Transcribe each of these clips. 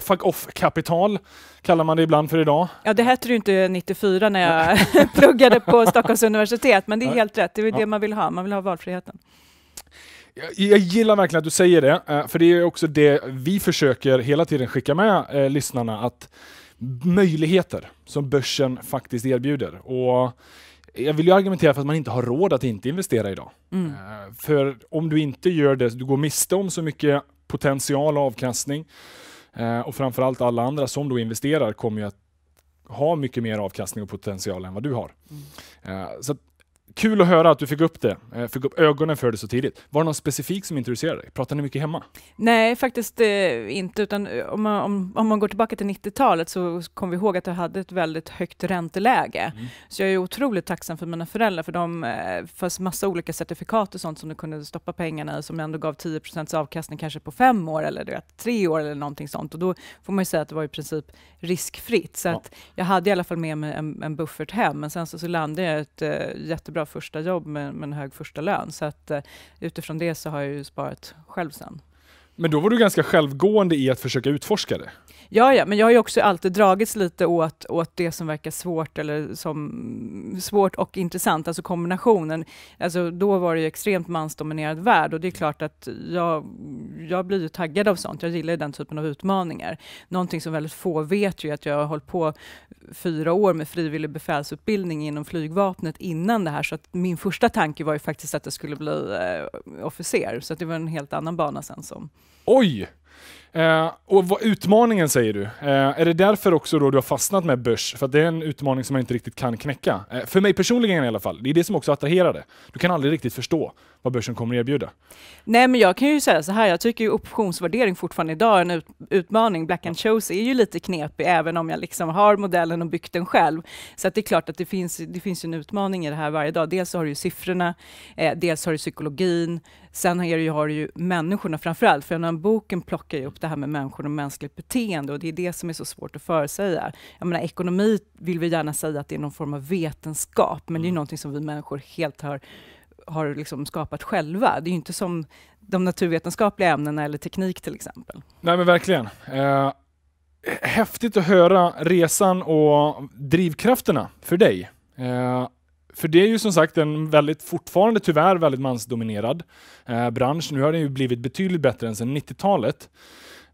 Fuck off-kapital kallar man det ibland för idag. Ja, det hette ju inte 94 när jag pluggade på Stockholms universitet, men det är helt rätt. Det är ja. det man vill ha. Man vill ha valfriheten. Jag, gillar verkligen att du säger det, eh, för det är också det vi försöker hela tiden skicka med eh, lyssnarna, att möjligheter som börsen faktiskt erbjuder. Och jag vill ju argumentera för att man inte har råd att inte investera idag. Mm. Eh, för om du inte gör det, du går miste om så mycket potential och avkastning Eh, och framförallt alla andra som då investerar kommer ju att ha mycket mer avkastning och potential än vad du har. Mm. Eh, så Kul att höra att du fick upp det, eh, fick upp ögonen för det så tidigt. Var det någon specifik som intresserade dig? Pratade ni mycket hemma? Nej, faktiskt eh, inte, utan eh, om man, om, om man går tillbaka till 90-talet så kommer vi ihåg att jag hade ett väldigt högt ränteläge. Mm. Så jag är otroligt tacksam för mina föräldrar, för de eh, fanns massa olika certifikat och sånt som du kunde stoppa pengarna i, som ändå gav 10 avkastning kanske på fem år eller du vet, tre år eller någonting sånt. Och då får man ju säga att det var i princip riskfritt. Så ja. att jag hade i alla fall med mig en, en buffert hem, men sen så, så landade jag ett eh, jättebra jättebra första jobb med, med en hög första lön. Så att eh, utifrån det så har jag ju sparat själv sen. Men då var du ganska självgående i att försöka utforska det? Ja, ja, men jag har ju också alltid dragits lite åt, åt det som verkar svårt, eller som svårt och intressant, alltså kombinationen. Alltså, då var det ju extremt mansdominerad värld och det är klart att jag, jag blir ju taggad av sånt. Jag gillar ju den typen av utmaningar. Någonting som väldigt få vet ju att jag har hållit på fyra år med frivillig befälsutbildning inom flygvapnet innan det här, så att min första tanke var ju faktiskt att jag skulle bli eh, officer, så att det var en helt annan bana sen som... Oj! Eh, och vad utmaningen säger du? Eh, är det därför också då du har fastnat med börs? För det är en utmaning som man inte riktigt kan knäcka. Eh, för mig personligen i alla fall. Det är det som också attraherar det. Du kan aldrig riktigt förstå vad börsen kommer att erbjuda. Nej, men jag kan ju säga så här. Jag tycker ju optionsvärdering fortfarande idag är en ut utmaning. Black and Chose är ju lite knepig, även om jag liksom har modellen och byggt den själv. Så att det är klart att det finns, det finns en utmaning i det här varje dag. Dels har du siffrorna, eh, dels har du psykologin, Sen är det ju, har du ju människorna framförallt, för den boken plockar ju upp det här med människor och mänskligt beteende och det är det som är så svårt att förutsäga. Jag menar, ekonomi vill vi gärna säga att det är någon form av vetenskap, men det är mm. någonting som vi människor helt har har liksom skapat själva. Det är ju inte som de naturvetenskapliga ämnena eller teknik till exempel. Nej men verkligen. Eh, häftigt att höra resan och drivkrafterna för dig. Eh, för det är ju som sagt en väldigt, fortfarande tyvärr väldigt mansdominerad eh, bransch. Nu har den ju blivit betydligt bättre än sedan 90-talet.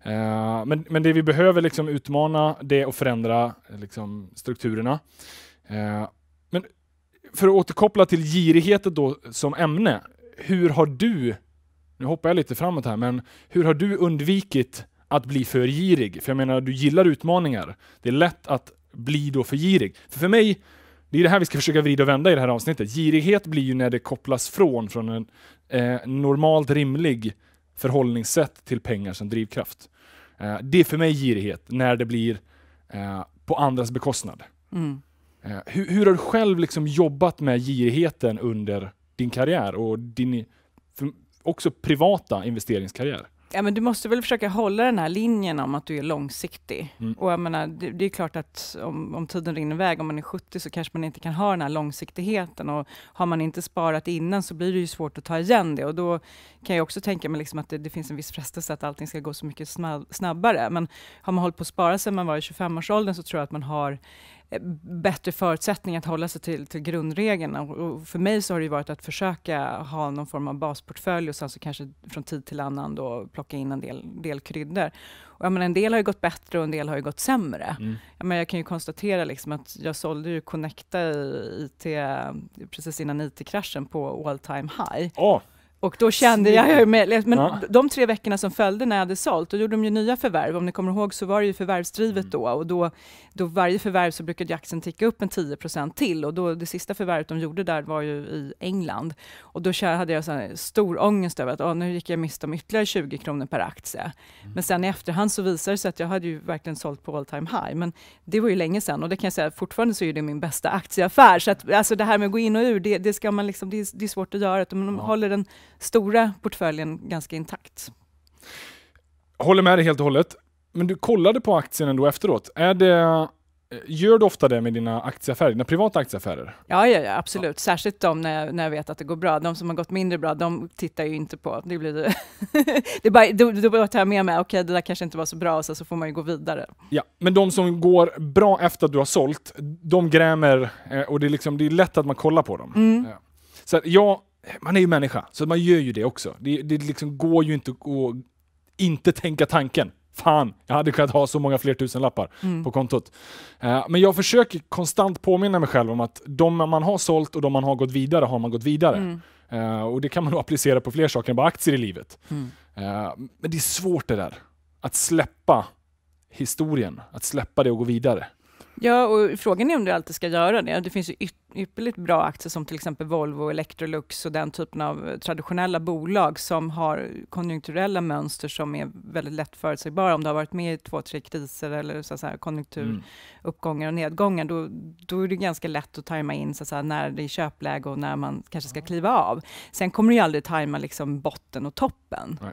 Eh, men, men det vi behöver liksom utmana det och förändra eh, liksom, strukturerna. Eh, men för att återkoppla till girigheten då som ämne. Hur har du, nu hoppar jag lite framåt här, men hur har du undvikit att bli för girig? För jag menar, du gillar utmaningar. Det är lätt att bli då för girig. För, för mig det är det här vi ska försöka vrida och vända i det här avsnittet. Girighet blir ju när det kopplas från, från en eh, normalt rimlig förhållningssätt till pengar som drivkraft. Eh, det är för mig girighet, när det blir eh, på andras bekostnad. Mm. Eh, hur, hur, har du själv liksom jobbat med girigheten under din karriär och din också privata investeringskarriär? Ja, men du måste väl försöka hålla den här linjen om att du är långsiktig. Mm. Och jag menar, det, det, är klart att om, om tiden rinner iväg, om man är 70, så kanske man inte kan ha den här långsiktigheten. Och har man inte sparat innan så blir det ju svårt att ta igen det. Och då kan jag också tänka mig liksom att det, det, finns en viss frestelse att allting ska gå så mycket snabbare. Men har man hållit på att spara sedan man var i 25-årsåldern så tror jag att man har Eh, bättre förutsättningar att hålla sig till, till grundregeln. Och, för mig så har det varit att försöka ha någon form av basportfölj och sen så kanske från tid till annan då plocka in en del, del kryddor. jag menar, en del har ju gått bättre och en del har ju gått sämre. Mm. Jag, menar, jag kan ju konstatera liksom att jag sålde ju Connecta i IT, precis innan IT-kraschen på all time high. Oh. Och då kände jag, men de tre veckorna som följde när jag hade sålt, då gjorde de ju nya förvärv. Om ni kommer ihåg så var det ju förvärvsdrivet mm. då och då, då varje förvärv så brukade aktien ticka upp en 10 till och då det sista förvärvet de gjorde där var ju i England och då hade jag så stor ångest över att oh, nu gick jag miste om ytterligare 20 kronor per aktie. Mm. Men sen i efterhand så visade det sig att jag hade ju verkligen sålt på all time high, men det var ju länge sedan och det kan jag säga fortfarande så är det min bästa aktieaffär. Så att, alltså det här med att gå in och ur, det, det ska man liksom, det, är, det är svårt att göra. Att man ja. håller den stora portföljen ganska intakt. Håller med dig helt och hållet. Men du kollade på aktien ändå efteråt. Är det, eh, gör du ofta det med dina aktieaffärer, dina privata aktieaffärer? Ja, ja, ja absolut. Ja. Särskilt de när jag, när jag vet att det går bra. De som har gått mindre bra, de tittar ju inte på. Det blir det. det bara, då, då tar jag med mig, okej, okay, det där kanske inte var så bra, och så, så får man ju gå vidare. Ja, men de som går bra efter att du har sålt, de grämer eh, och det är, liksom, det är lätt att man kollar på dem. Mm. Ja. Så jag man är ju människa, så man gör ju det också. Det, det liksom går ju inte att inte tänka tanken. Fan, jag hade kunnat ha så många fler tusenlappar mm. på kontot. Eh, men jag försöker konstant påminna mig själv om att de man har sålt och de man har gått vidare har man gått vidare. Mm. Eh, och det kan man nog applicera på fler saker än bara aktier i livet. Mm. Eh, men det är svårt det där. Att släppa historien, att släppa det och gå vidare. Ja, och frågan är om du alltid ska göra det. Det finns ju ypperligt bra aktier som till exempel Volvo, Electrolux och den typen av eh, traditionella bolag som har konjunkturella mönster som är väldigt lätt förutsägbara. Om du har varit med i två, tre kriser eller så här, konjunkturuppgångar och mm. nedgångar, då, då är det ganska lätt att tajma in så här, när det är köpläge och när man kanske ska kliva av. Sen kommer du ju aldrig tajma liksom botten och toppen. Nej.